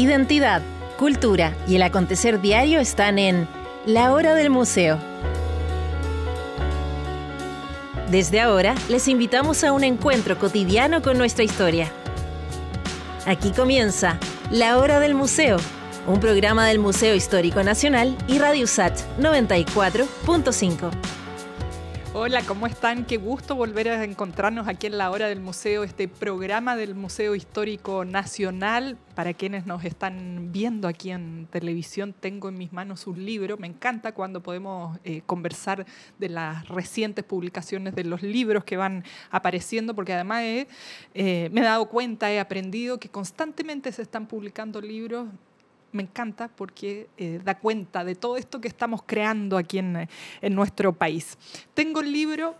identidad, cultura y el acontecer diario están en La Hora del Museo. Desde ahora les invitamos a un encuentro cotidiano con nuestra historia. Aquí comienza La Hora del Museo, un programa del Museo Histórico Nacional y Radio Sat 94.5. Hola, ¿cómo están? Qué gusto volver a encontrarnos aquí en la hora del museo, este programa del Museo Histórico Nacional. Para quienes nos están viendo aquí en televisión, tengo en mis manos un libro. Me encanta cuando podemos eh, conversar de las recientes publicaciones de los libros que van apareciendo, porque además eh, eh, me he dado cuenta, he aprendido que constantemente se están publicando libros me encanta porque eh, da cuenta de todo esto que estamos creando aquí en, en nuestro país. Tengo el libro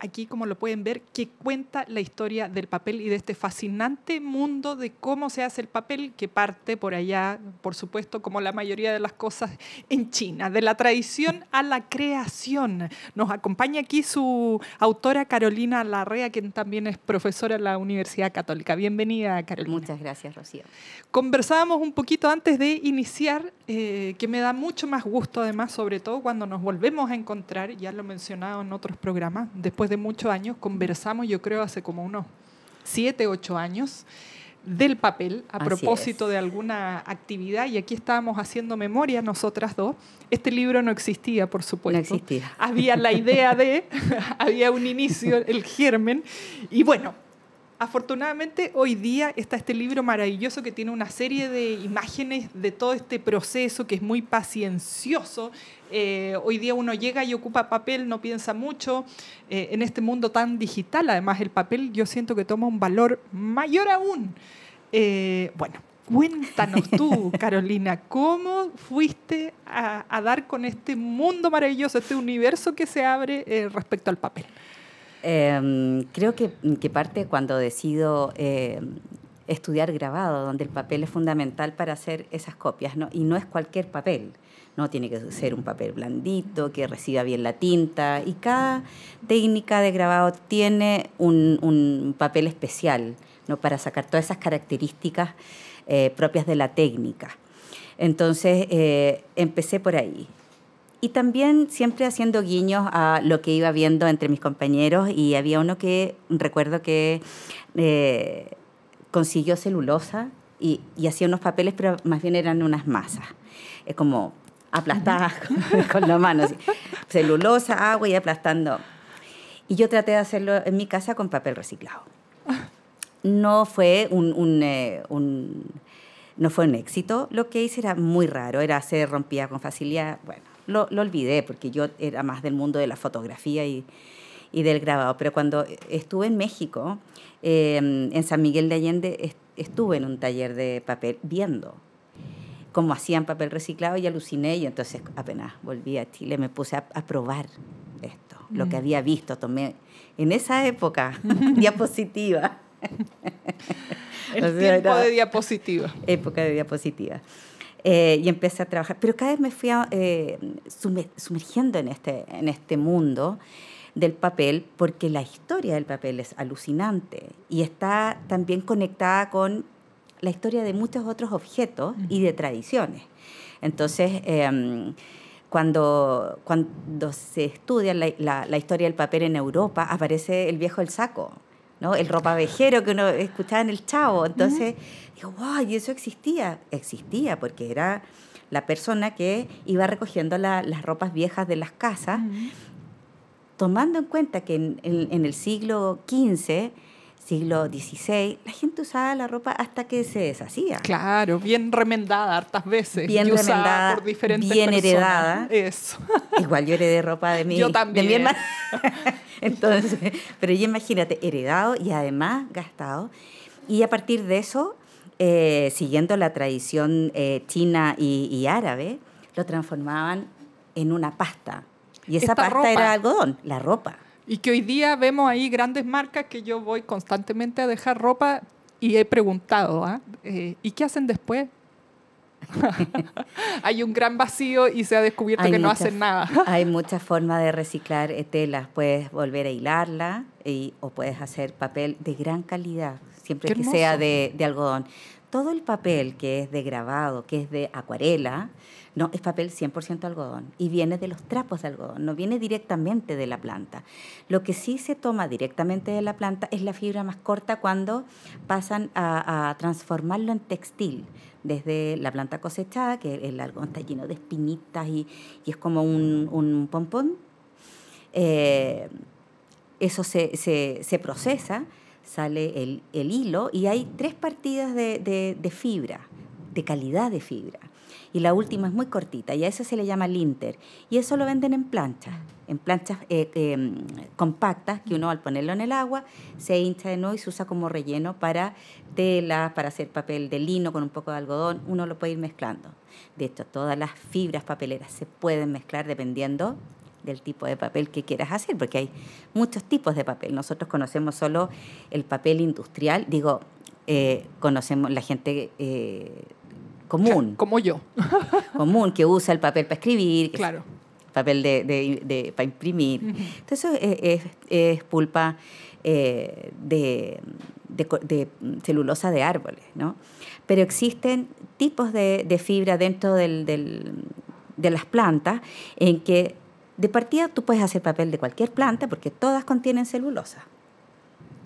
aquí, como lo pueden ver, que cuenta la historia del papel y de este fascinante mundo de cómo se hace el papel, que parte por allá, por supuesto, como la mayoría de las cosas en China, de la tradición a la creación. Nos acompaña aquí su autora Carolina Larrea, quien también es profesora en la Universidad Católica. Bienvenida, Carolina. Muchas gracias, Rocío. Conversábamos un poquito antes de iniciar, eh, que me da mucho más gusto, además, sobre todo cuando nos volvemos a encontrar, ya lo he mencionado en otros programas, después de muchos años, conversamos, yo creo, hace como unos siete, ocho años, del papel a propósito de alguna actividad y aquí estábamos haciendo memoria nosotras dos. Este libro no existía, por supuesto. existía. Había la idea de, había un inicio, el germen y bueno, afortunadamente hoy día está este libro maravilloso que tiene una serie de imágenes de todo este proceso que es muy paciencioso. Eh, hoy día uno llega y ocupa papel, no piensa mucho. Eh, en este mundo tan digital, además, el papel yo siento que toma un valor mayor aún. Eh, bueno, Cuéntanos tú, Carolina, ¿cómo fuiste a, dar con este mundo maravilloso, este universo que se abre respecto al papel? Em, creo que, parte cuando decido em, estudiar grabado, donde el papel es fundamental para hacer esas copias, y no es cualquier papel. ¿no? Tiene que ser un papel blandito, que reciba bien la tinta, y cada técnica de grabado tiene un, papel especial para sacar todas esas características eh, propias de la técnica. Entonces, eh, empecé por ahí y también siempre haciendo guiños a lo que iba viendo entre mis compañeros y había uno que recuerdo que eh, consiguió celulosa y, hacía unos papeles, pero más bien eran unas masas, es eh, como aplastadas con, las la mano, celulosa, agua y aplastando. Y yo traté de hacerlo en mi casa con papel reciclado. No fue un, eh, no fue un éxito lo que hice, era muy raro, era se rompía con facilidad, bueno lo, lo, olvidé porque yo era más del mundo de la fotografía y, del grabado. Pero cuando estuve en México, em, en San Miguel de Allende, estuve en un taller de papel viendo cómo hacían papel reciclado y aluciné y entonces apenas volví a Chile me puse a, probar esto, lo que mm. había visto, tomé en esa época diapositiva. El tiempo de diapositiva. Época de diapositiva. Eh, y empecé a trabajar. Pero cada vez me fui eh, sumergiendo en este, en este mundo del papel, porque la historia del papel es alucinante y está también conectada con la historia de muchos otros objetos y de tradiciones. Entonces, em, cuando, cuando se estudia la, historia del papel en Europa, aparece el viejo el saco, ¿no? el ropavejero que uno escuchaba en el chavo. Entonces, Digo, wow, y eso existía. Existía porque era la persona que iba recogiendo las ropas viejas de las casas, tomando en cuenta que en, el siglo XV, siglo XVI, la gente usaba la ropa hasta que se deshacía. Claro, bien remendada hartas veces. Bien remendada, por diferentes bien heredada. Eso. Igual yo heredé ropa de mi, yo también. De mi Entonces, pero ya imagínate, heredado y además gastado. Y a partir de eso eh, siguiendo la tradición eh, china y, árabe, lo transformaban en una pasta. Y esa pasta era algodón, la ropa. Y que hoy día vemos ahí grandes marcas que yo voy constantemente a dejar ropa y he preguntado, ¿ah? eh, ¿y qué hacen después? hay un gran vacío y se ha descubierto que no hacen nada. hay muchas formas de reciclar telas. Puedes volver a hilarla o puedes hacer papel de gran calidad siempre que sea de, de, algodón. Todo el papel que es de grabado, que es de acuarela, no, es papel 100% algodón y viene de los trapos de algodón, no viene directamente de la planta. Lo que sí se toma directamente de la planta es la fibra más corta cuando pasan a, transformarlo en textil. Desde la planta cosechada, que el algodón está lleno de espinitas y, y es como un, un pompón, eh, eso se, se, se procesa sale el, hilo y hay tres partidas de, fibra, de calidad de fibra. Y la última es muy cortita y a eso se le llama linter. Y eso lo venden en planchas, en planchas eh, em, compactas que uno al ponerlo en el agua se hincha de nuevo y se usa como relleno para tela para hacer papel de lino con un poco de algodón. Uno lo puede ir mezclando. De hecho, todas las fibras papeleras se pueden mezclar dependiendo del tipo de papel que quieras hacer, porque hay muchos tipos de papel. Nosotros conocemos solo el papel industrial, digo, eh, conocemos la gente eh, común. Como yo. común, que usa el papel para escribir. Claro. papel de, para imprimir. Entonces es, es, pulpa eh, de, celulosa de árboles, ¿no? Pero existen tipos de, fibra dentro de las plantas en que de partida tú puedes hacer papel de cualquier planta porque todas contienen celulosa.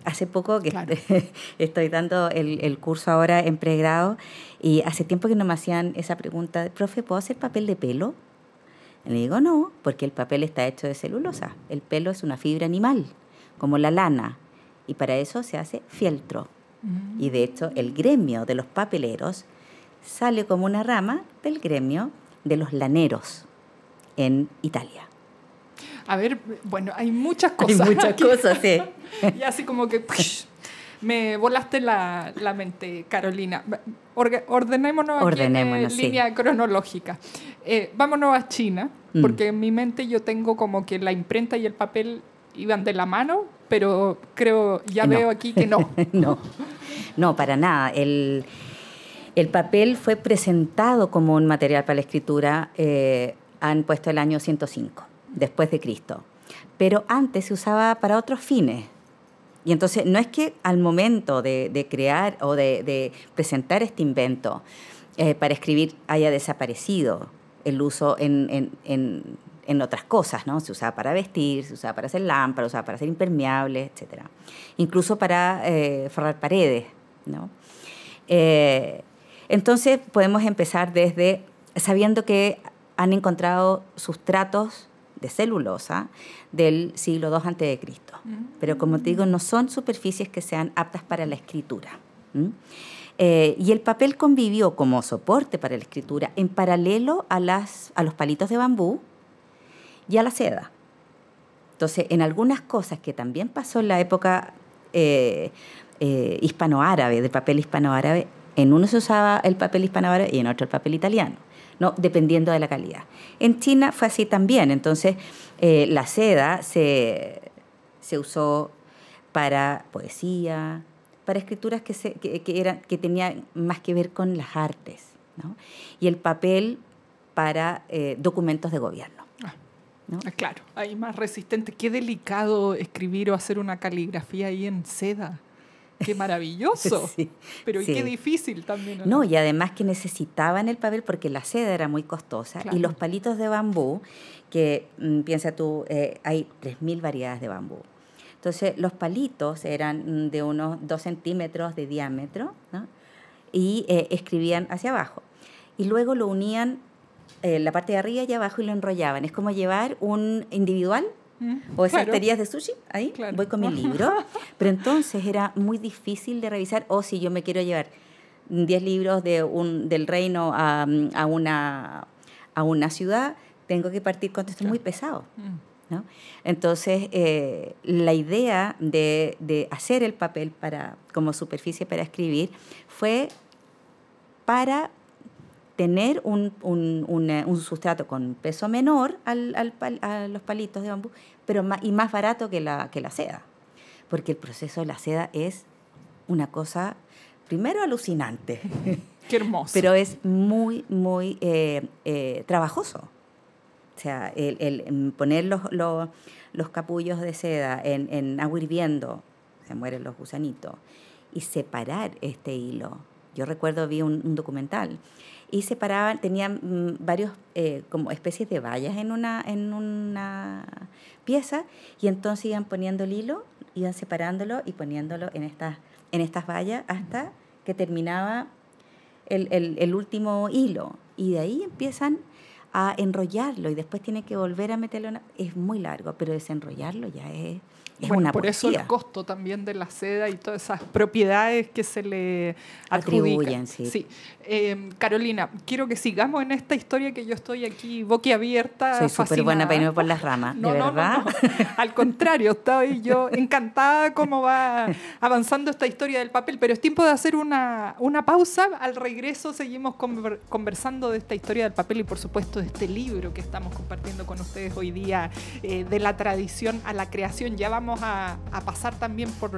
Hace poco que estoy, dando el, curso ahora en pregrado y hace tiempo que no me hacían esa pregunta, profe, ¿puedo hacer papel de pelo? Y le digo no, porque el papel está hecho de celulosa. El pelo es una fibra animal, como la lana, y para eso se hace fieltro. Mm. Y de hecho el gremio de los papeleros sale como una rama del gremio de los laneros en Italia. A ver, bueno, hay muchas cosas. muchas cosas, sí. y así como que me volaste la, mente, Carolina. ordenémonos, en eh, línea cronológica. Eh, vámonos a China, mm. porque en mi mente yo tengo como que la imprenta y el papel iban de la mano, pero creo, ya eh, veo aquí que no. no, no, para nada. El, papel fue presentado como un material para la escritura, han puesto el año 105 después de Cristo, pero antes se usaba para otros fines. Y entonces no es que al momento de, crear o de, presentar este invento eh, para escribir haya desaparecido el uso en, otras cosas, ¿no? Se usaba para vestir, se usaba para hacer lámparas, se usaba para hacer impermeables, etc. Incluso para eh, forrar paredes, ¿no? Eh, entonces podemos empezar desde sabiendo que han encontrado sustratos de celulosa del siglo II Cristo, mm. Pero como te digo, no son superficies que sean aptas para la escritura. Eh, y el papel convivió como soporte para la escritura en paralelo a, las, a los palitos de bambú y a la seda. Entonces, en algunas cosas que también pasó en la época hispano eh, eh, hispanoárabe, del papel hispanoárabe, en uno se usaba el papel hispanoárabe y en otro el papel italiano. ¿no? dependiendo de la calidad. En China fue así también, entonces eh, la seda se, usó para poesía, para escrituras que, se, que, eran, que tenían más que ver con las artes, y el papel para eh, documentos de gobierno. Ah, ¿No? Ah, claro, ahí más resistente. Qué delicado escribir o hacer una caligrafía ahí en seda. Qué maravilloso. Pero qué difícil también. ¿no? y además que necesitaban el papel porque la seda era muy costosa y los palitos de bambú, que mm, piensa tú, eh, hay 3.000 variedades de bambú. Entonces los palitos eran mm, de unos 2 centímetros de diámetro y eh, escribían hacia abajo. Y luego lo unían eh, la parte de arriba y abajo y lo enrollaban. Es como llevar un individual o esas claro. de sushi, ahí voy con mi libro. Pero entonces era muy difícil de revisar, o si yo me quiero llevar 10 libros de un, del reino a, una, a una ciudad, tengo que partir con esto muy pesado. Mm. Entonces, eh, la idea de, de, hacer el papel para, como superficie para escribir fue para tener un, sustrato con peso menor al, a los palitos de bambú, pero y más barato que la, que la seda, porque el proceso de la seda es una cosa, primero, alucinante. Qué hermoso. Pero es muy, muy eh, eh, trabajoso. O sea, el, el poner los, capullos de seda en, en agua hirviendo, se mueren los gusanitos, y separar este hilo. Yo recuerdo, vi un documental y separaban, tenían mm, varios eh, como especies de vallas en una, en una pieza y entonces iban poniendo el hilo, iban separándolo y poniéndolo en estas, en estas vallas hasta que terminaba el, último hilo. Y de ahí empiezan a enrollarlo y después tienen que volver a meterlo. es muy largo, pero desenrollarlo ya es es por eso el costo también de la seda y todas esas propiedades que se le atribuyen. Sí. Em, Carolina, quiero que sigamos en esta historia que yo estoy aquí boquiabierta. Soy súper buena para irme por las ramas, de verdad. Al contrario, estoy yo encantada cómo va avanzando esta historia del papel, pero es tiempo de hacer una, pausa. Al regreso seguimos conversando de esta historia del papel y por supuesto de este libro que estamos compartiendo con ustedes hoy día, eh, de la tradición a la creación. Ya vamos a, pasar también por,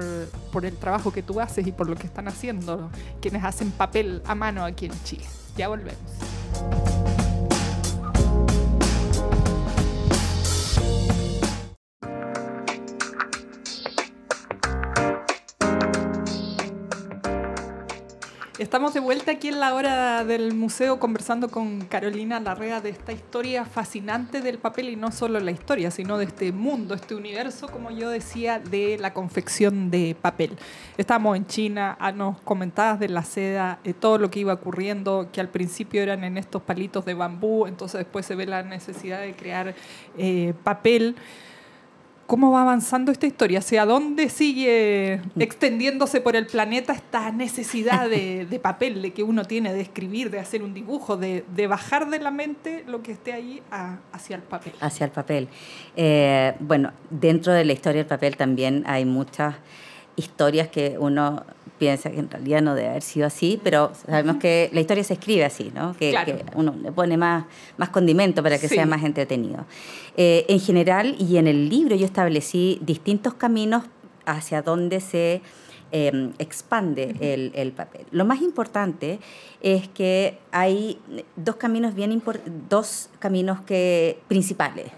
por, el trabajo que tú haces y por lo que están haciendo quienes hacen papel a mano aquí en Chile. Ya volvemos. Estamos de vuelta aquí en la hora del museo conversando con Carolina Larrea de esta historia fascinante del papel y no solo la historia, sino de este mundo, este universo, como yo decía, de la confección de papel. Estamos en China, ah, nos comentabas de la seda, de eh, todo lo que iba ocurriendo, que al principio eran en estos palitos de bambú, entonces después se ve la necesidad de crear eh, papel cómo va avanzando esta historia, hacia dónde sigue mm. extendiéndose por el planeta esta necesidad de, papel de que uno tiene de escribir, de hacer un dibujo, de, bajar de la mente lo que esté ahí hacia el papel. Hacia el papel. Eh, bueno, dentro de la historia del papel también hay muchas historias que uno piensa que en realidad no debe haber sido así, pero sabemos que la historia se escribe así, ¿no? Que, uno le pone más, condimento para que sea más entretenido. Eh, en general, y en el libro yo establecí distintos caminos hacia dónde se Em, expande el, papel. Lo más importante es que hay dos caminos bien dos caminos que principales,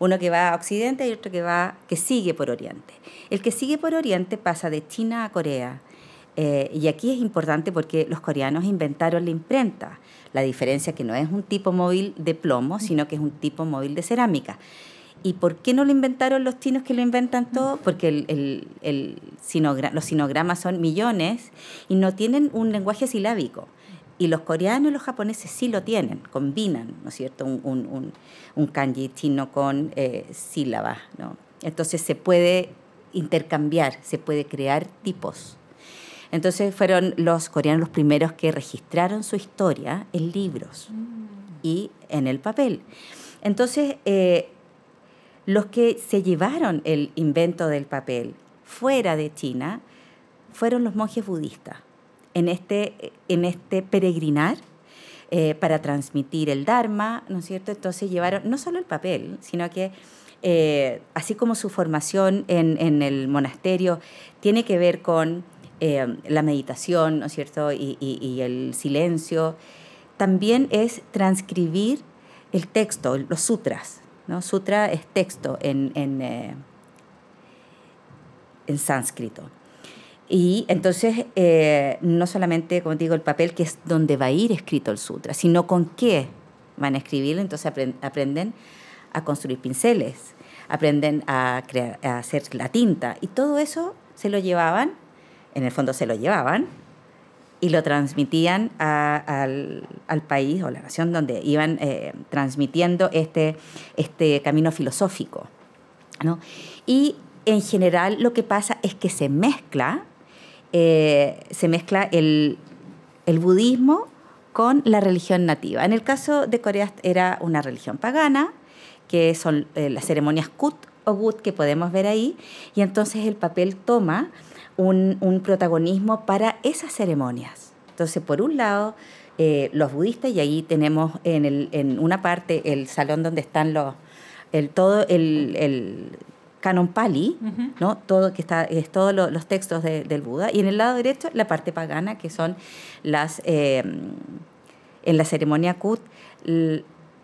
Uno que va a Occidente y otro que va que sigue por Oriente. El que sigue por Oriente pasa de China a Corea. Eh, y aquí es importante porque los coreanos inventaron la imprenta. La diferencia que no es un tipo móvil de plomo, sino que es un tipo móvil de cerámica. ¿Y por qué no lo inventaron los chinos que lo inventan todo? Mm. Porque el, el, el los sinogramas son millones y no tienen un lenguaje silábico. Y los coreanos y los japoneses sí lo tienen, combinan, ¿no es cierto?, un, un, un, kanji chino con eh, sílabas, ¿no? Entonces se puede intercambiar, se puede crear tipos. Entonces fueron los coreanos los primeros que registraron su historia en libros mm. y en el papel. Entonces, eh, los que se llevaron el invento del papel fuera de China fueron los monjes budistas. En este, este peregrinar eh, para transmitir el Dharma, ¿no es cierto? Entonces llevaron no solo el papel, sino que eh, así como su formación en, el monasterio tiene que ver con eh, la meditación, ¿no es cierto? y el silencio, también es transcribir el texto, los sutras, ¿no? Sutra es texto en, en, eh, en sánscrito. Y entonces, eh, no solamente, como digo, el papel que es donde va a ir escrito el sutra, sino con qué van a escribirlo. Entonces aprenden a construir pinceles, aprenden a, crear, a hacer la tinta. Y todo eso se lo llevaban, en el fondo se lo llevaban, y lo transmitían al, país o la nación donde iban eh, transmitiendo este, este camino filosófico. Y en general lo que pasa es que se mezcla, eh, se mezcla el, budismo con la religión nativa. En el caso de Corea era una religión pagana, que son eh, las ceremonias kut o gut que podemos ver ahí, y entonces el papel toma un, protagonismo para esas ceremonias. Entonces, por un lado, eh, los budistas, y ahí tenemos en, una parte el salón donde están los, el, todo el, canon pali, ¿no? todo, que está, es todos los textos del Buda, y en el lado derecho la parte pagana, que son las, eh, en la ceremonia Kut,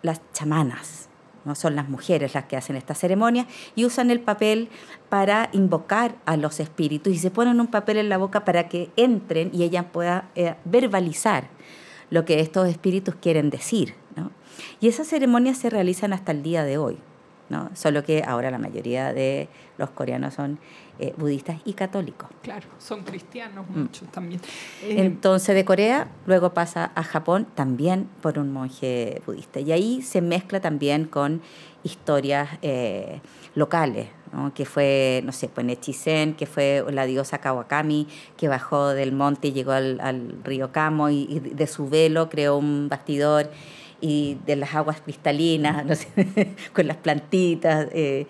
las chamanas son las mujeres las que hacen esta ceremonia, y usan el papel para invocar a los espíritus y se ponen un papel en la boca para que entren y ella pueda eh, verbalizar lo que estos espíritus quieren decir. Y esas ceremonias se realizan hasta el día de hoy. Solo que ahora la mayoría de los coreanos son eh, budistas y católicos. Claro, son cristianos mm. muchos también. Eh, Entonces de Corea luego pasa a Japón también por un monje budista. Y ahí se mezcla también con historias eh, locales, que fue, no sé, pues Nechisen que fue la diosa Kawakami, que bajó del monte y llegó al, río Kamo y de su velo creó un bastidor y de las aguas cristalinas, con las plantitas. Eh,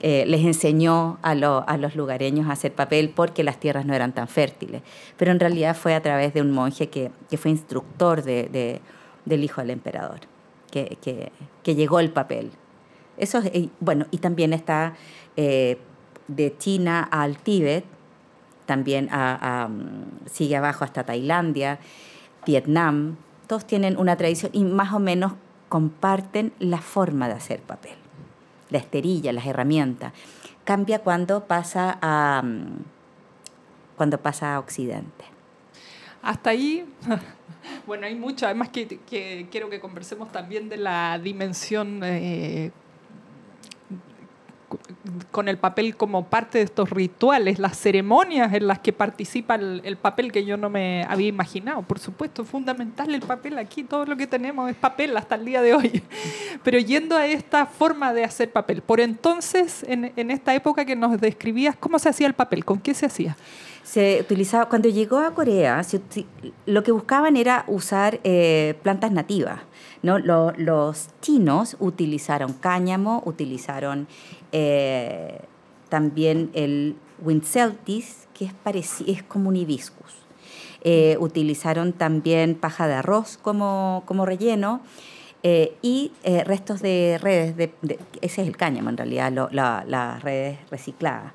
eh, les enseñó a, a, los lugareños a hacer papel porque las tierras no eran tan fértiles. Pero en realidad fue a través de un monje que, que fue instructor del hijo del emperador, que, que, llegó el papel. Eso bueno, y también está eh, de China al Tíbet, también a, mm, sigue abajo hasta Tailandia, Vietnam, todos tienen una tradición y más o menos comparten la forma de hacer papel, la esterilla, las herramientas. Cambia cuando pasa a, mm, cuando pasa a Occidente. Hasta ahí, bueno, hay mucho, además que, quiero que conversemos también de la dimensión eh, con el papel como parte de estos rituales, las ceremonias en las que participa el, papel que yo no me había imaginado. Por supuesto, fundamental el papel aquí, todo lo que tenemos es papel hasta el día de hoy. Pero yendo a esta forma de hacer papel, por entonces, en, esta época que nos describías, ¿cómo se hacía el papel? ¿Con qué se hacía? Se utilizaba, cuando llegó a Corea, lo que buscaban era usar eh, plantas nativas. ¿no? los chinos utilizaron cáñamo, utilizaron eh, también el Winceltis, que es, es como un hibiscus. Eh, utilizaron también paja de arroz como, como relleno. Eh, y restos de redes, de, ese es el cáñamo en realidad, las redes recicladas.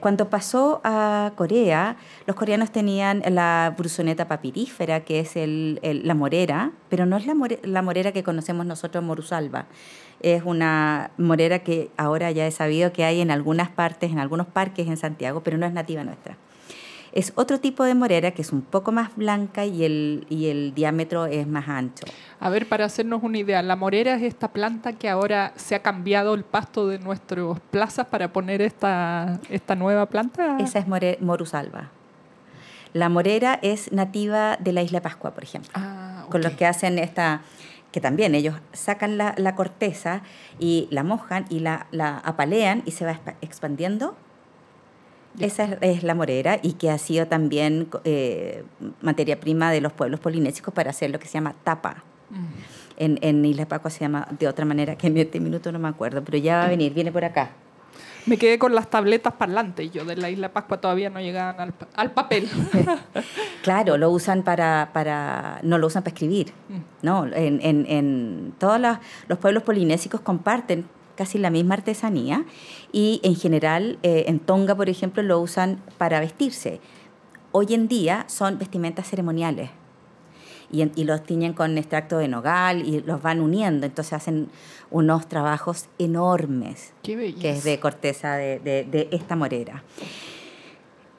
cuando pasó a Corea, los coreanos tenían la brusoneta papirífera, que es la morera, pero no es la, la morera que conocemos nosotros, morusalba, es una morera que ahora ya he sabido que hay en algunas partes, en algunos parques en Santiago, pero no es nativa nuestra. Es otro tipo de morera que es un poco más blanca y el, el diámetro es más ancho. A ver, para hacernos una idea, la morera es esta planta que ahora se ha cambiado el pasto de nuestras plazas para poner esta, esta nueva planta. Esa es morus alba. La morera es nativa de la isla Pascua, por ejemplo, ah, con los que hacen esta también ellos sacan la, corteza y la mojan y la, la apalean y se va expandiendo. Esa es, la morera y que ha sido también eh, materia prima de los pueblos polinésicos para hacer lo que se llama tapa. Mm. En, en Isla Paco se llama de otra manera que en este minuto no me acuerdo, pero ya va a mm. venir, viene por acá. Me quedé con las tabletas parlantes. Yo de la Isla Pascua todavía no llegaban al, papel. claro, lo usan para, para. No lo usan para escribir. Mm. No, en, en, en todos los, pueblos polinésicos comparten casi la misma artesanía y en general eh, en Tonga, por ejemplo, lo usan para vestirse. Hoy en día son vestimentas ceremoniales y, los tiñen con extracto de nogal y los van uniendo. Entonces hacen unos trabajos enormes, que es de corteza de, esta morera.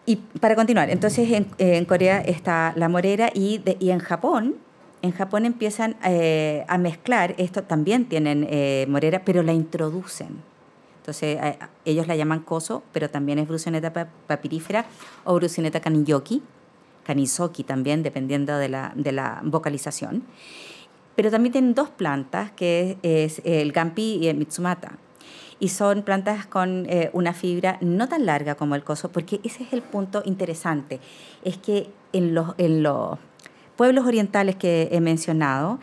Y para continuar, entonces en, Corea está la morera y, en Japón, en Japón empiezan eh, a mezclar, esto también tienen eh, morera, pero la introducen. Entonces eh, ellos la llaman coso, pero también es brucineta papirífera o brucineta caniyoki, Kanisoki también, dependiendo de la, vocalización. Pero también tienen dos plantas, que es, el Gampi y el Mitsumata y son plantas con eh, una fibra no tan larga como el coso, porque ese es el punto interesante, es que en los, pueblos orientales que he mencionado,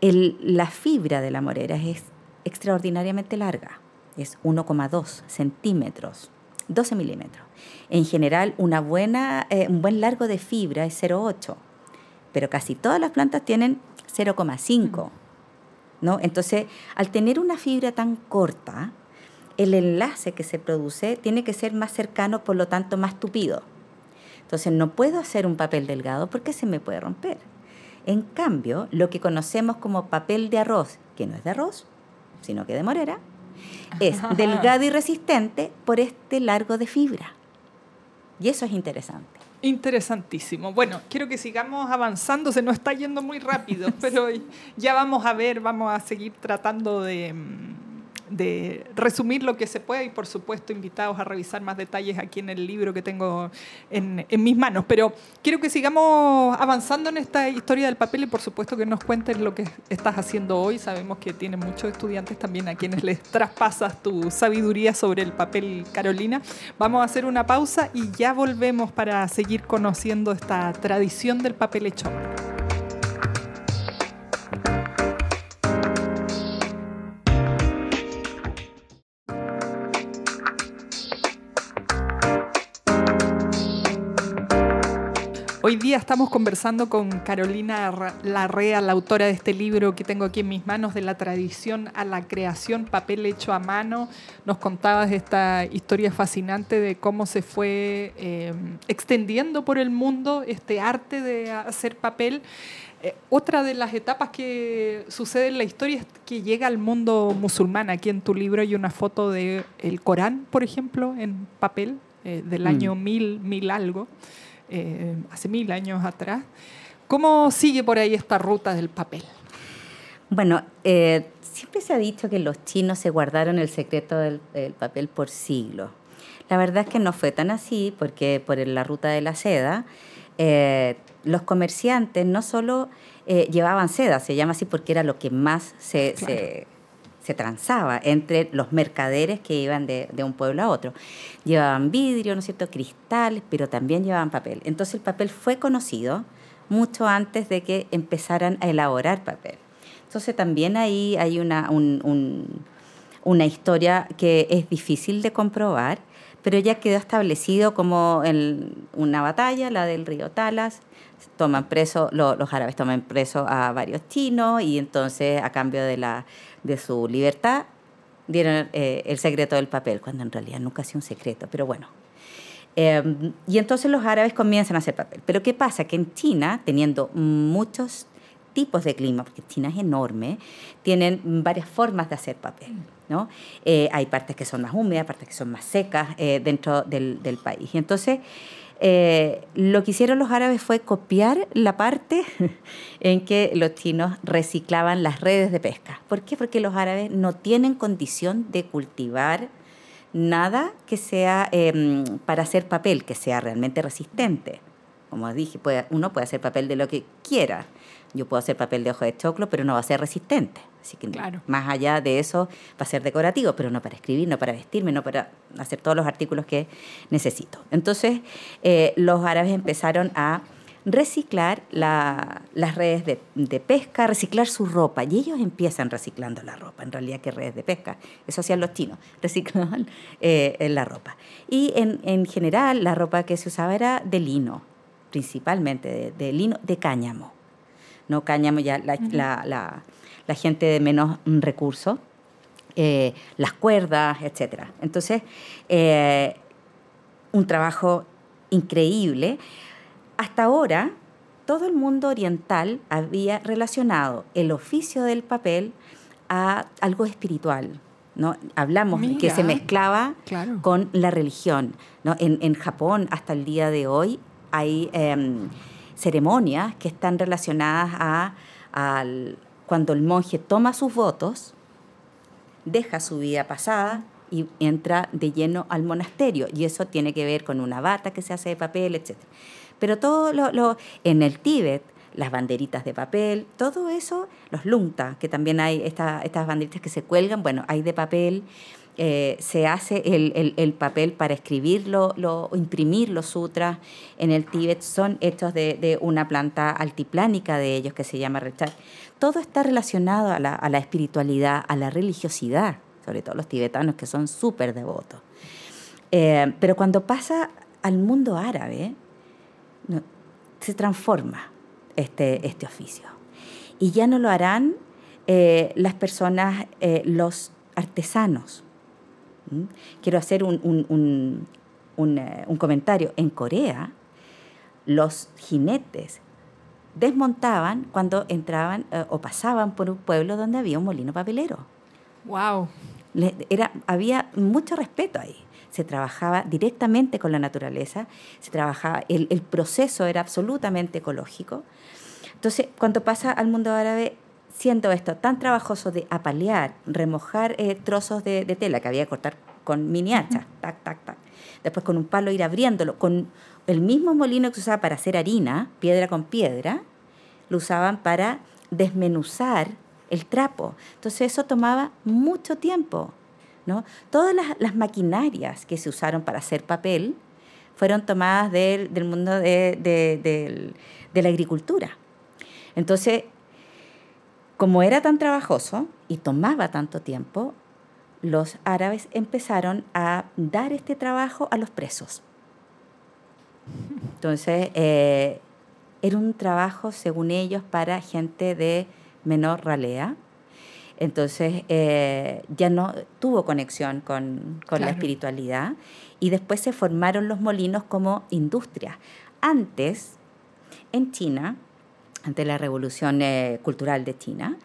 la fibra de la morera es extraordinariamente larga, es 1,2 centímetros, 12 milímetros. En general, una buena, eh, un buen largo de fibra es 0,8, pero casi todas las plantas tienen 0,5. Mm. ¿no? Entonces, al tener una fibra tan corta, el enlace que se produce tiene que ser más cercano, por lo tanto más tupido. Entonces no puedo hacer un papel delgado porque se me puede romper. En cambio, lo que conocemos como papel de arroz, que no es de arroz, sino que de morera, es delgado y resistente por este largo de fibra. Y eso es interesante. Interesantísimo. Bueno, quiero que sigamos avanzando, se nos está yendo muy rápido, pero ya vamos a ver, vamos a seguir tratando de mm, de resumir lo que se pueda y por supuesto invitados a revisar más detalles aquí en el libro que tengo en, mis manos. Pero quiero que sigamos avanzando en esta historia del papel y por supuesto que nos cuentes lo que estás haciendo hoy. Sabemos que tienes muchos estudiantes también a quienes les traspasas tu sabiduría sobre el papel, Carolina. Vamos a hacer una pausa y ya volvemos para seguir conociendo esta tradición del papel hecho Hoy día estamos conversando con Carolina Larrea, la autora de este libro que tengo aquí en mis manos, de la tradición a la creación, papel hecho a mano. Nos contabas esta historia fascinante de cómo se fue eh, extendiendo por el mundo este arte de hacer papel. Eh, otra de las etapas que sucede en la historia es que llega al mundo musulmán. Aquí en tu libro hay una foto del el Corán, por ejemplo, en papel, eh, del mm. año mil, mil algo. Eh, hace mil años atrás. ¿Cómo sigue por ahí esta ruta del papel? Bueno, eh, siempre se ha dicho que los chinos se guardaron el secreto del, papel por siglos. La verdad es que no fue tan así, porque por la ruta de la seda, eh, los comerciantes no solo llevaban seda, se llama así porque era lo que más se, se transaba entre los mercaderes que iban de, un pueblo a otro. Llevaban vidrio, ¿no es cierto?, cristal, pero también llevaban papel. Entonces el papel fue conocido mucho antes de que empezaran a elaborar papel. Entonces también ahí hay una, una historia que es difícil de comprobar, pero ya quedó establecido como en una batalla, la del río Talas, toman preso, los árabes toman preso a varios chinos y entonces a cambio de la de su libertad, dieron eh, el secreto del papel, cuando en realidad nunca ha sido un secreto, pero bueno. Em, y entonces los árabes comienzan a hacer papel. Pero ¿qué pasa? Que en China, teniendo muchos tipos de clima, porque China es enorme, tienen varias formas de hacer papel. ¿no? Eh, hay partes que son más húmedas, partes que son más secas eh, dentro del, del país. Y entonces eh, lo que hicieron los árabes fue copiar la parte en que los chinos reciclaban las redes de pesca. ¿Por qué? Porque los árabes no tienen condición de cultivar nada que sea em, para hacer papel, que sea realmente resistente. Como dije, uno puede hacer papel de lo que quiera. Yo puedo hacer papel de ojo de choclo, pero no va a ser resistente. Así que más allá de eso va a ser decorativo, pero no para escribir, no para vestirme, no para hacer todos los artículos que necesito. Entonces, eh, los árabes empezaron a reciclar las redes de, pesca, reciclar su ropa. Y ellos empiezan reciclando la ropa, en realidad, que redes de pesca. Eso hacían los chinos, reciclaban eh, la ropa. Y en general, la ropa que se usaba era de lino principalmente de, lino, de cáñamo. No cáñamo ya la, gente de menos mm, recursos, eh, las cuerdas, etcétera... Entonces, eh, un trabajo increíble. Hasta ahora, todo el mundo oriental había relacionado el oficio del papel a algo espiritual. ¿no? Hablamos que se mezclaba con la religión. ¿no? En, en, Japón, hasta el día de hoy, hay em, ceremonias que están relacionadas a, cuando el monje toma sus votos, deja su vida pasada y entra de lleno al monasterio. Y eso tiene que ver con una bata que se hace de papel, etc. Pero todo lo, en el Tíbet las banderitas de papel, todo eso, los lungta, que también hay estas banderitas que se cuelgan, bueno, hay de papel. Eh, se hace el, papel para escribirlo, o imprimir los sutras en el Tíbet, son hechos de, una planta altiplánica de ellos que se llama rechak. Todo está relacionado a la, espiritualidad, a la religiosidad, sobre todo los tibetanos que son súper devotos. Eh, pero cuando pasa al mundo árabe, se transforma este, este, oficio. Y ya no lo harán eh, las personas, los artesanos, Quiero hacer eh, un, comentario. En Corea, los jinetes desmontaban cuando entraban eh, o pasaban por un pueblo donde había un molino papelero. ¡Wow! Era, había mucho respeto ahí. Se trabajaba directamente con la naturaleza, se trabajaba, el proceso era absolutamente ecológico. Entonces, cuando pasa al mundo árabe, siendo esto tan trabajoso de apalear, remojar eh, trozos de, tela que había que cortar con mini hachas, tac, tac, tac. Después con un palo ir abriéndolo, con el mismo molino que se usaba para hacer harina, piedra con piedra, lo usaban para desmenuzar el trapo. Entonces eso tomaba mucho tiempo. ¿no? Todas las, maquinarias que se usaron para hacer papel fueron tomadas del, mundo de, de la agricultura. Entonces, como era tan trabajoso y tomaba tanto tiempo, los árabes empezaron a dar este trabajo a los presos. Entonces, eh, era un trabajo, según ellos, para gente de menor ralea. Entonces, eh, ya no tuvo conexión con, la espiritualidad. Y después se formaron los molinos como industria. Antes, en China, ante la revolución eh, cultural de China,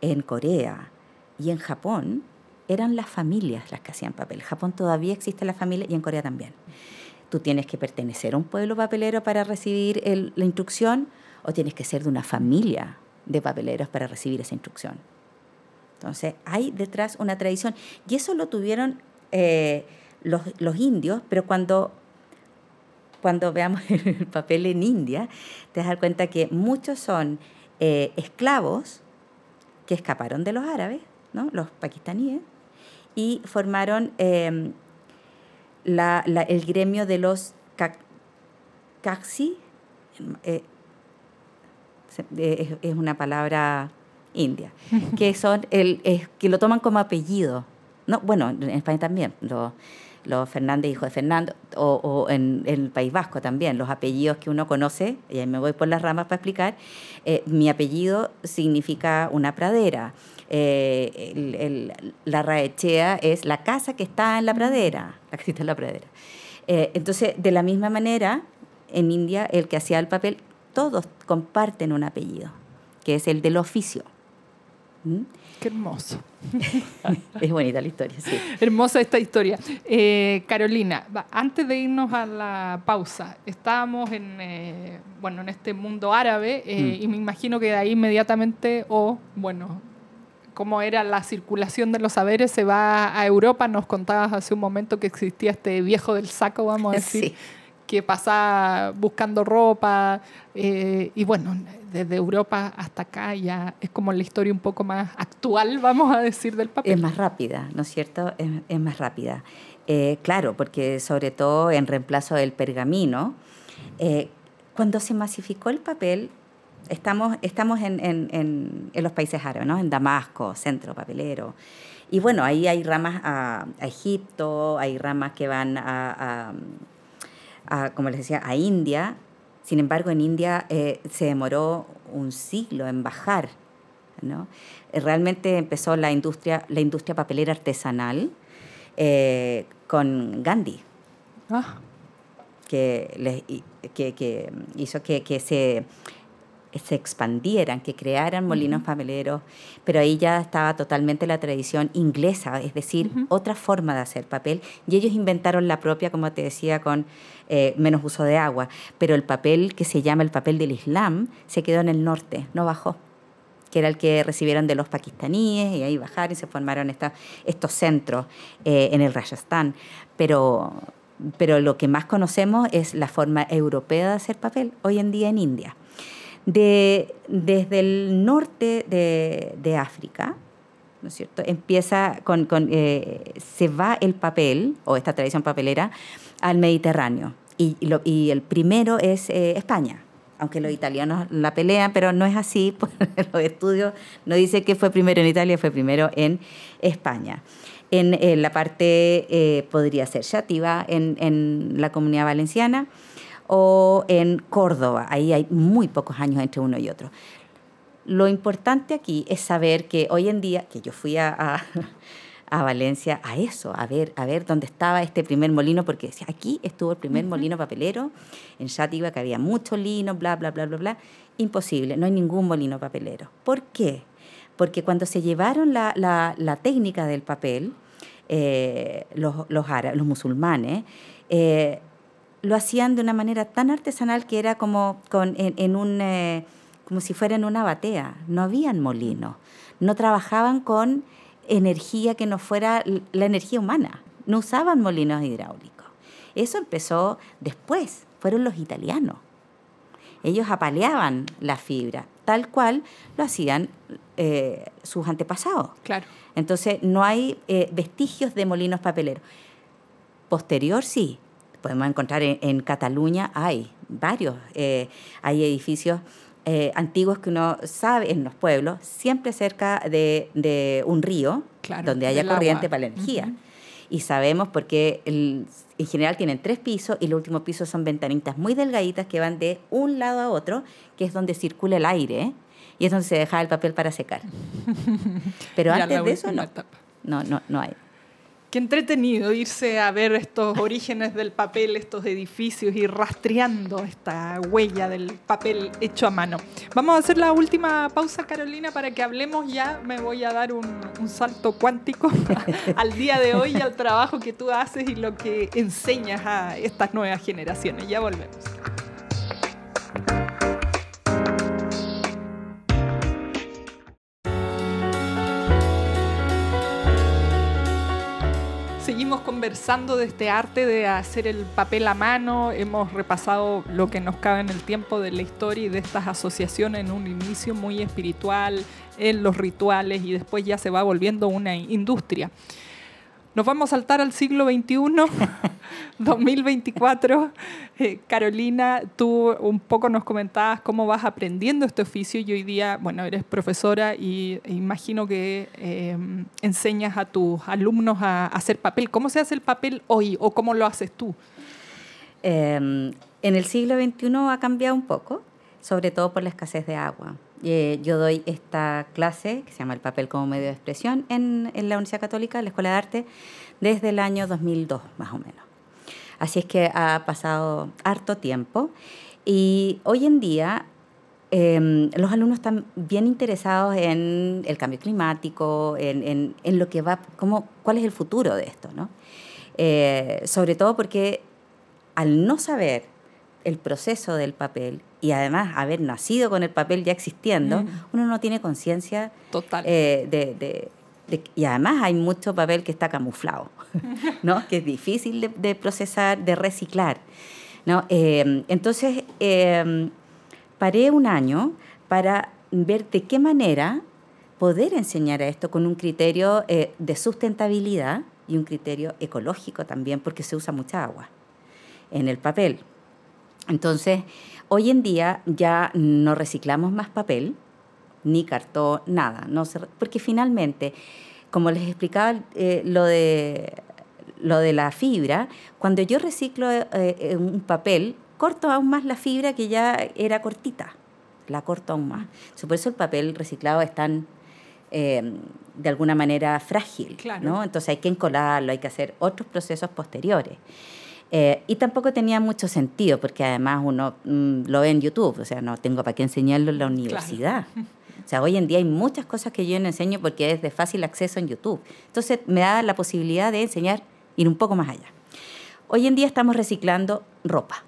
en Corea y en Japón eran las familias las que hacían papel. En Japón todavía existe la familia y en Corea también. Tú tienes que pertenecer a un pueblo papelero para recibir la instrucción o tienes que ser de una familia de papeleros para recibir esa instrucción. Entonces hay detrás una tradición y eso lo tuvieron eh, los, los indios, pero cuando cuando veamos el papel en India, te das cuenta que muchos son eh, esclavos que escaparon de los árabes, ¿no? los pakistaníes, y formaron em, el gremio de los kaksi, eh, eh, es una palabra india, que son el, que lo toman como apellido. No, bueno, en España también, lo, los Fernández, hijo de Fernando, o, en, el País Vasco también, los apellidos que uno conoce, y ahí me voy por las ramas para explicar, eh, mi apellido significa una pradera, eh, la raechea es la casa que está en la pradera, la está en la pradera. Eh, entonces, de la misma manera, en India, el que hacía el papel, todos comparten un apellido, que es el del oficio. ¿Mm? Qué hermoso. es bonita la historia, sí. Hermosa esta historia. Eh, Carolina, antes de irnos a la pausa, estábamos en, eh, bueno, en este mundo árabe eh, mm. y me imagino que de ahí inmediatamente, o bueno, cómo era la circulación de los saberes, se va a Europa. Nos contabas hace un momento que existía este viejo del saco, vamos a decir. Sí que pasa buscando ropa. Eh, y bueno, desde Europa hasta acá ya es como la historia un poco más actual, vamos a decir, del papel. Es más rápida, ¿no es cierto? Es, más rápida. Eh, claro, porque sobre todo en reemplazo del pergamino, eh, cuando se masificó el papel, estamos, estamos en, los países árabes, en Damasco, centro papelero. Y bueno, ahí hay ramas a, Egipto, hay ramas que van a a, como les decía, a India. Sin embargo, en India eh, se demoró un siglo en bajar. Eh, realmente empezó la industria, la industria papelera artesanal eh, con Gandhi, ah. que, les, que, hizo que se se expandieran, que crearan molinos papeleros, pero ahí ya estaba totalmente la tradición inglesa, es decir, otra forma de hacer papel, y ellos inventaron la propia, como te decía, con eh, menos uso de agua, pero el papel que se llama el papel del Islam se quedó en el norte, no bajó que era el que recibieron de los paquistaníes y ahí bajaron y se formaron estos centros eh, en el Rajasthan. Pero, pero lo que más conocemos es la forma europea de hacer papel hoy en día en India de, desde el norte de, de África, ¿no es cierto? Empieza con, con eh, se va el papel, o esta tradición papelera, al Mediterráneo. Y, el primero es eh, España, aunque los italianos la pelean, pero no es así, los estudios no dicen que fue primero en Italia, fue primero en España. En, eh, la parte, podría ser Chativa, en, en la comunidad valenciana, o en Córdoba. Ahí hay muy pocos años entre uno y otro. Lo importante aquí es saber que hoy en día, que yo fui a, Valencia a eso, a ver, a ver dónde estaba este primer molino, porque aquí estuvo el primer molino papelero, en Chátiva que había mucho lino, bla, bla, bla, bla, bla. Imposible, no hay ningún molino papelero. ¿Por qué? Porque cuando se llevaron la, la, técnica del papel, eh, los, los, musulmanes, eh, lo hacían de una manera tan artesanal que era como en, un, eh, como si fuera en una batea. No habían molinos. No trabajaban con energía que no fuera la energía humana. No usaban molinos hidráulicos. Eso empezó después. Fueron los italianos. Ellos apaleaban la fibra, tal cual lo hacían eh, sus antepasados. Claro. Entonces no hay eh, vestigios de molinos papeleros. Posterior sí, podemos encontrar en, Cataluña, hay varios, eh, hay edificios eh, antiguos que uno sabe en los pueblos, siempre cerca de, un río, donde haya corriente para la energía. Y sabemos porque en general tienen tres pisos y el último piso son ventanitas muy delgaditas que van de un lado a otro, que es donde circula el aire y es donde se deja el papel para secar. Pero antes de eso no. No, no, no hay. Qué entretenido irse a ver estos orígenes del papel, estos edificios y rastreando esta huella del papel hecho a mano. Vamos a hacer la última pausa, Carolina, para que hablemos ya. Me voy a dar un, un salto cuántico al día de hoy y al trabajo que tú haces y lo que enseñas a estas nuevas generaciones. Ya volvemos. conversando de este arte de hacer el papel a mano, hemos repasado lo que nos cabe en el tiempo de la historia y de estas asociaciones en un inicio muy espiritual, en los rituales y después ya se va volviendo una industria. Nos vamos a saltar al siglo XXI, 2024. Eh, Carolina, tú un poco nos comentabas cómo vas aprendiendo este oficio y hoy día, bueno, eres profesora y imagino que em, enseñas a tus alumnos a, hacer papel. ¿Cómo se hace el papel hoy o cómo lo haces tú? Em, en el siglo XXI ha cambiado un poco, sobre todo por la escasez de agua. Eh, yo doy esta clase que se llama El papel como medio de expresión en, la Universidad Católica, la Escuela de Arte, desde el año 2002 más o menos. Así es que ha pasado harto tiempo y hoy en día em, los alumnos están bien interesados en el cambio climático, en, lo que va, cómo, cuál es el futuro de esto, ¿no? Eh, sobre todo porque al no saber el proceso del papel y además haber nacido con el papel ya existiendo, uno no tiene conciencia total eh, de, y además hay mucho papel que está camuflado, ¿no? que es difícil de, procesar, de reciclar. ¿no? Em, entonces, em, paré un año para ver de qué manera poder enseñar a esto con un criterio eh, de sustentabilidad y un criterio ecológico también, porque se usa mucha agua en el papel. Entonces, hoy en día ya no reciclamos más papel, ni cartón, nada, porque finalmente, como les explicaba eh, lo de lo de la fibra, cuando yo reciclo eh, eh, un papel, corto aún más la fibra que ya era cortita, la corto aún más. por eso el papel reciclado es tan, de alguna manera, frágil. ¿no? Entonces hay que encolarlo, hay que hacer otros procesos posteriores. Eh, y tampoco tenía mucho sentido, porque además uno mm, lo ve en YouTube, o sea, no tengo para qué enseñarlo en la universidad. O sea, hoy en día hay muchas cosas que yo no enseño porque es de fácil acceso en YouTube. Entonces me da la posibilidad de enseñar, ir un poco más allá. Hoy en día estamos reciclando ropa,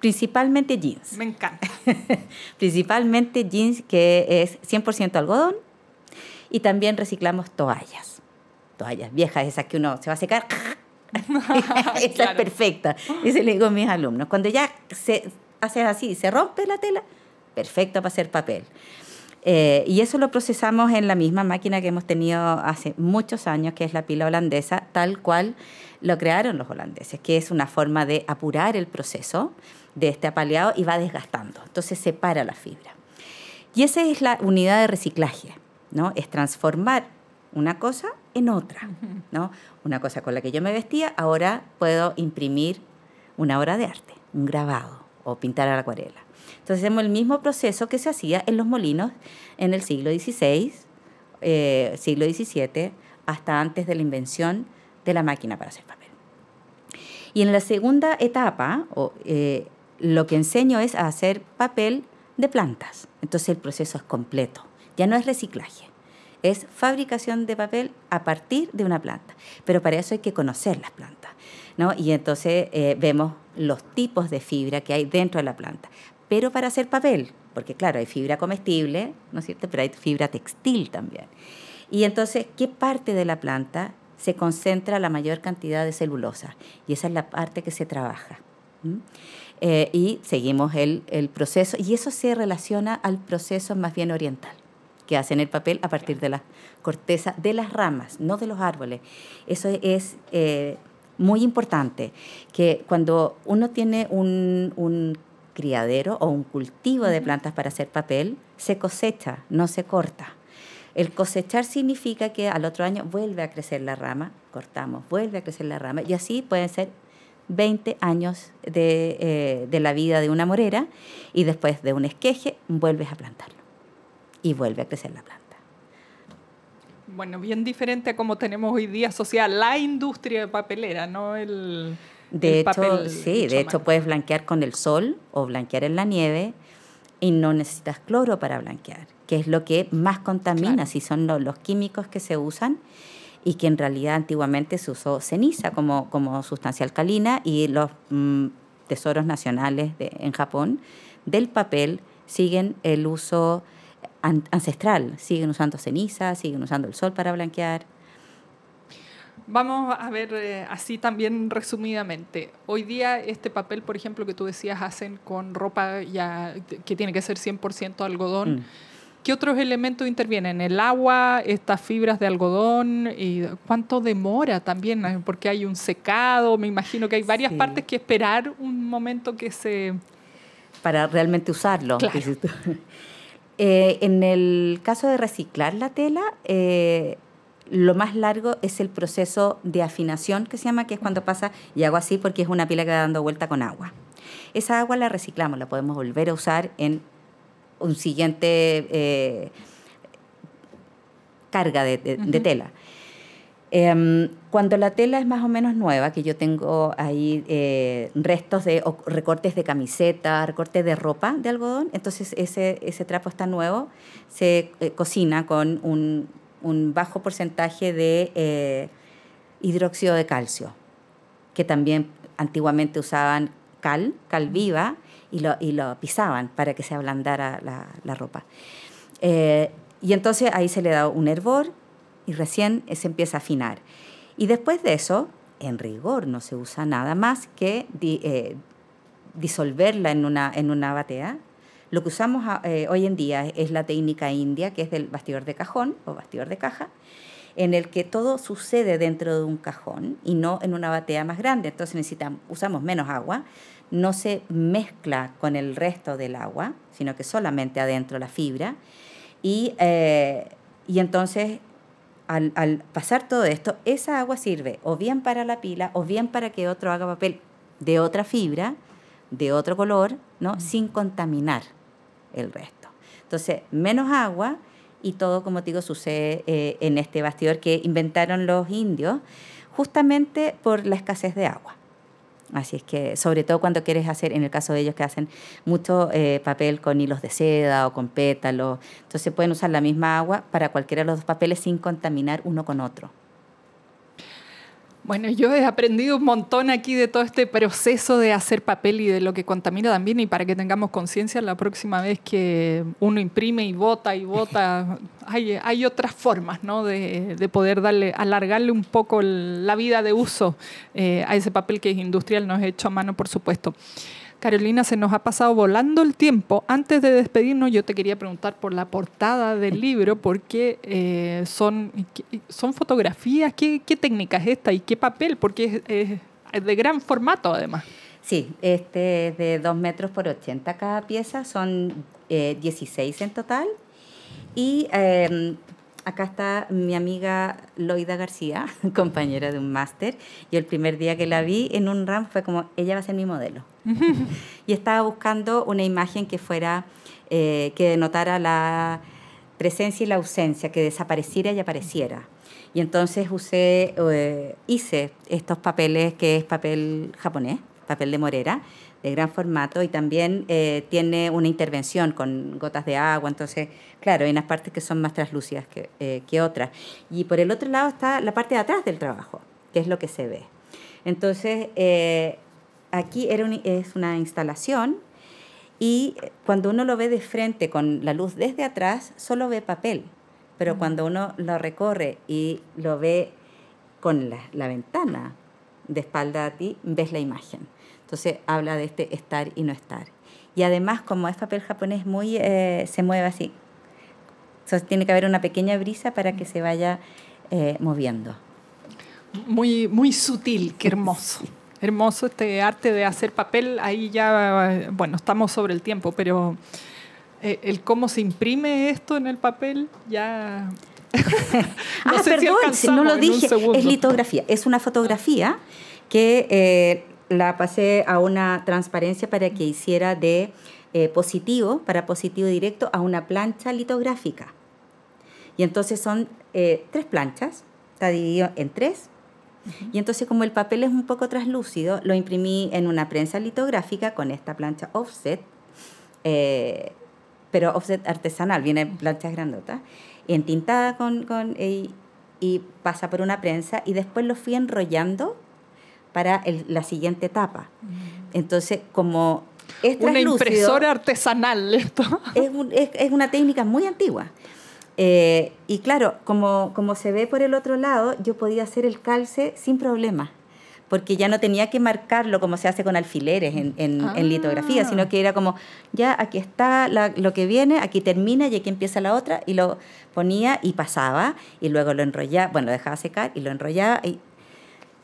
principalmente jeans. Me encanta. principalmente jeans que es 100% algodón y también reciclamos toallas. Toallas viejas, esas que uno se va a secar Esta es perfecta. Y se le digo a mis alumnos, cuando ya se, hace así, se rompe la tela, perfecto para hacer papel. Eh, y eso lo procesamos en la misma máquina que hemos tenido hace muchos años, que es la pila holandesa, tal cual lo crearon los holandeses, que es una forma de apurar el proceso de este apaleado y va desgastando. Entonces separa la fibra. Y esa es la unidad de reciclaje, ¿no? Es transformar una cosa en otra, ¿no? una cosa con la que yo me vestía, ahora puedo imprimir una obra de arte, un grabado o pintar a la acuarela. Entonces hacemos el mismo proceso que se hacía en los molinos en el siglo XVI, eh, siglo XVII, hasta antes de la invención de la máquina para hacer papel. Y en la segunda etapa, eh, lo que enseño es a hacer papel de plantas. Entonces el proceso es completo, ya no es reciclaje es fabricación de papel a partir de una planta. Pero para eso hay que conocer las plantas. ¿no? Y entonces eh, vemos los tipos de fibra que hay dentro de la planta. Pero para hacer papel, porque claro, hay fibra comestible, ¿no es cierto? Pero hay fibra textil también. Y entonces, ¿qué parte de la planta se concentra la mayor cantidad de celulosa? Y esa es la parte que se trabaja. Eh, y seguimos el proceso, y eso se relaciona al proceso más bien oriental que hacen el papel a partir de la corteza de las ramas, no de los árboles. Eso es eh, muy importante, que cuando uno tiene un, criadero o un cultivo de plantas para hacer papel, se cosecha, no se corta. El cosechar significa que al otro año vuelve a crecer la rama, cortamos, vuelve a crecer la rama y así pueden ser 20 años de, eh, de la vida de una morera y después de un esqueje vuelves a plantar y vuelve a crecer la planta. Bueno, bien diferente a como tenemos hoy día asociada la industria papelera, ¿no? El, de hecho, sí, de hecho puedes blanquear con el sol o blanquear en la nieve y no necesitas cloro para blanquear, que es lo que más contamina, si son los, químicos que se usan y que en realidad antiguamente se usó ceniza como, como sustancia alcalina y los mm, tesoros nacionales de, en Japón del papel siguen el uso ancestral. Siguen usando ceniza, siguen usando el sol para blanquear. Vamos a ver eh, así también resumidamente. Hoy día este papel, por ejemplo, que tú decías, hacen con ropa ya que tiene que ser 100% algodón. Mm. ¿Qué otros elementos intervienen? El agua, estas fibras de algodón, y cuánto demora también, ah, porque hay un secado, me imagino que hay varias partes que esperar un momento que se... Para realmente usarlo. Claro. Eh, en el caso de reciclar la tela, eh, lo más largo es el proceso de afinación que se llama, que es cuando pasa, y hago así porque es una pila que va dando vuelta con agua. Esa agua la reciclamos, la podemos volver a usar en un siguiente eh, carga de, tela. Em, cuando la tela es más o menos nueva, que yo tengo ahí eh, restos de recortes de camiseta, recortes de ropa de algodón, entonces ese, trapo está nuevo, se eh, cocina con un, bajo porcentaje de eh, hidróxido de calcio, que también antiguamente usaban cal, cal viva, y lo, y lo pisaban para que se ablandara la, la ropa. y entonces ahí se le da un hervor y recién se empieza a afinar. Y después de eso, en rigor no se usa nada más que eh, disolverla en una, en una batea. Lo que usamos ah, eh, hoy en día es la técnica india, que es del bastidor de cajón o bastidor de caja, en el que todo sucede dentro de un cajón y no en una batea más grande. Entonces necesitamos, usamos menos agua, no se mezcla con el resto del agua, sino que solamente adentro la fibra. Y, eh, y entonces al, pasar todo esto, esa agua sirve o bien para la pila o bien para que otro haga papel de otra fibra, de otro color, ¿no? Mm. Sin contaminar el resto. Entonces, menos agua y todo, como te digo, sucede eh, en este bastidor que inventaron los indios justamente por la escasez de agua. Así es que, sobre todo cuando quieres hacer, en el caso de ellos que hacen mucho eh, papel con hilos de seda o con pétalos, entonces pueden usar la misma agua para cualquiera de los dos papeles sin contaminar uno con otro. Bueno, yo he aprendido un montón aquí de todo este proceso de hacer papel y de lo que contamina también y para que tengamos conciencia la próxima vez que uno imprime y vota y vota, hay, otras formas ¿no? de, poder darle, alargarle un poco la vida de uso eh, a ese papel que es industrial, no es hecho a mano por supuesto. Carolina, se nos ha pasado volando el tiempo. Antes de despedirnos, yo te quería preguntar por la portada del libro, porque eh, son, son fotografías, ¿Qué, técnica es esta y qué papel? Porque es, de gran formato además. Sí, este de 2 metros por 80 cada pieza, son 16 eh, en total. Y em, acá está mi amiga Loida García, compañera de un máster. Y el primer día que la vi en un RAM fue como, ella va a ser mi modelo. y estaba buscando una imagen que fuera, eh, que denotara la presencia y la ausencia, que desapareciera y apareciera. Y entonces usé, eh, hice estos papeles, que es papel japonés, papel de morera, de gran formato, y también eh, tiene una intervención con gotas de agua, entonces, claro, hay unas partes que son más translúcidas que, que otras. Y por el otro lado está la parte de atrás del trabajo, que es lo que se ve. Entonces, aquí era es una instalación y cuando uno lo ve de frente con la luz desde atrás, solo ve papel, pero mm. cuando uno lo recorre y lo ve con la, ventana de espalda a ti, ves la imagen. Entonces habla de este estar y no estar. Y además, como es papel japonés, muy, eh, se mueve así. tiene que haber una pequeña brisa para que mm. se vaya eh, moviendo. Muy, muy sutil, qué hermoso hermoso este arte de hacer papel. Ahí ya, bueno, estamos sobre el tiempo, pero eh, el cómo se imprime esto en el papel ya... ah, perdón, si no lo dije. Es litografía, es una fotografía que eh, la pasé a una transparencia para que hiciera de eh, positivo, para positivo directo, a una plancha litográfica. Y entonces son tres planchas, está dividido en tres, y entonces como el papel es un poco translúcido, lo imprimí en una prensa litográfica con esta plancha offset, eh, pero offset artesanal, viene en planchas grandotas, entintada con, con, y, pasa por una prensa y después lo fui enrollando para la siguiente etapa. Mm. Entonces, como es una impresora artesanal esto. es, una técnica muy antigua. Eh, y claro, como, se ve por el otro lado, yo podía hacer el calce sin problema porque ya no tenía que marcarlo como se hace con alfileres en, en, ah. litografía, sino que era como, ya aquí está lo que viene, aquí termina y aquí empieza la otra, y lo ponía y pasaba, y luego lo enrollaba, bueno, lo dejaba secar y lo enrollaba y,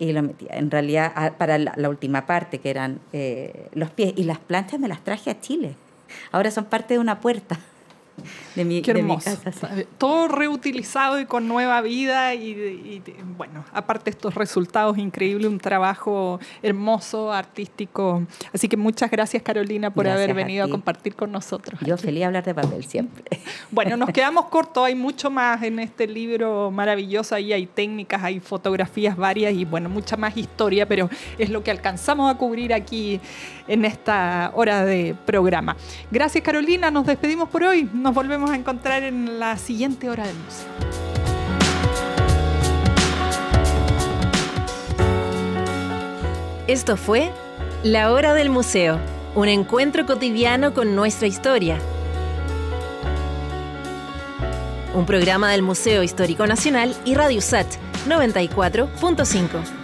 y lo metía. En realidad, para la, última parte, que eran eh, los pies, y las planchas me las traje a Chile. Ahora son parte de una puerta mi, Qué hermoso, Todo reutilizado y con nueva vida y, bueno, aparte estos resultados increíbles, un trabajo hermoso, artístico. Así que muchas gracias Carolina por haber venido a, compartir con nosotros. Yo feliz feliz hablar de papel siempre. Bueno, nos quedamos cortos, hay mucho más en este libro maravilloso, ahí hay técnicas, hay fotografías varias y bueno, mucha más historia, pero es lo que alcanzamos a cubrir aquí en esta hora de programa. Gracias Carolina, nos despedimos por hoy nos volvemos a encontrar en la siguiente hora del Museo. Esto fue La Hora del Museo, un encuentro cotidiano con nuestra historia. Un programa del Museo Histórico Nacional y Radio SAT 94.5.